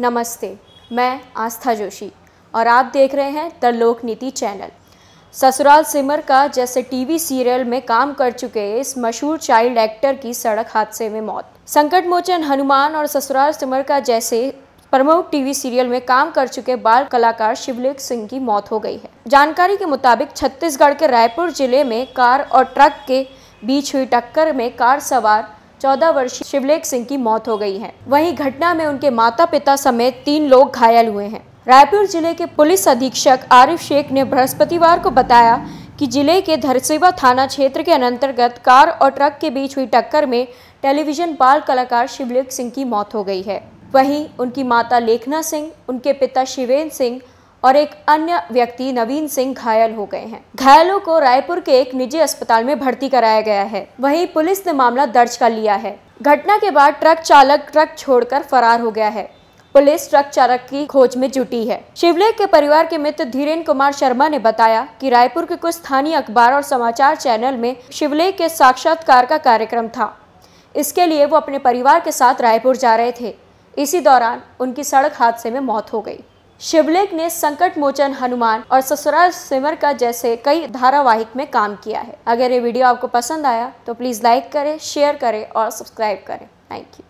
नमस्ते मैं आस्था जोशी और आप देख रहे हैं द लोक नीति चैनल ससुराल सिमर का जैसे टीवी सीरियल में काम कर चुके इस मशहूर चाइल्ड एक्टर की सड़क हादसे में मौत संकट मोचन हनुमान और ससुराल सिमर का जैसे प्रमुख टीवी सीरियल में काम कर चुके बाल कलाकार शिवलेख सिंह की मौत हो गई है जानकारी के मुताबिक छत्तीसगढ़ के रायपुर जिले में कार और ट्रक के बीच हुई टक्कर में कार सवार चौदह वर्षीय शिवलेख सिंह की मौत हो गई है वहीं घटना में उनके माता पिता समेत तीन लोग घायल हुए हैं रायपुर जिले के पुलिस अधीक्षक आरिफ शेख ने बृहस्पतिवार को बताया कि जिले के धरसेवा थाना क्षेत्र के अंतर्गत कार और ट्रक के बीच हुई टक्कर में टेलीविजन बाल कलाकार शिवलेख सिंह की मौत हो गई है वहीं उनकी माता लेखना सिंह उनके पिता शिवेंद्र सिंह और एक अन्य व्यक्ति नवीन सिंह घायल हो गए हैं घायलों को रायपुर के एक निजी अस्पताल में भर्ती कराया गया है वहीं पुलिस ने मामला दर्ज कर लिया है घटना के बाद ट्रक चालक ट्रक छोड़कर फरार हो गया है पुलिस ट्रक चालक की खोज में जुटी है शिवलेख के परिवार के मित्र धीरेन्द्र कुमार शर्मा ने बताया कि रायपुर के कुछ स्थानीय अखबार और समाचार चैनल में शिवलेख के साक्षात्कार का कार्यक्रम था इसके लिए वो अपने परिवार के साथ रायपुर जा रहे थे इसी दौरान उनकी सड़क हादसे में मौत हो गई शिवलेख ने संकट मोचन हनुमान और ससुराल सिमर का जैसे कई धारावाहिक में काम किया है अगर ये वीडियो आपको पसंद आया तो प्लीज़ लाइक करें शेयर करें और सब्सक्राइब करें थैंक यू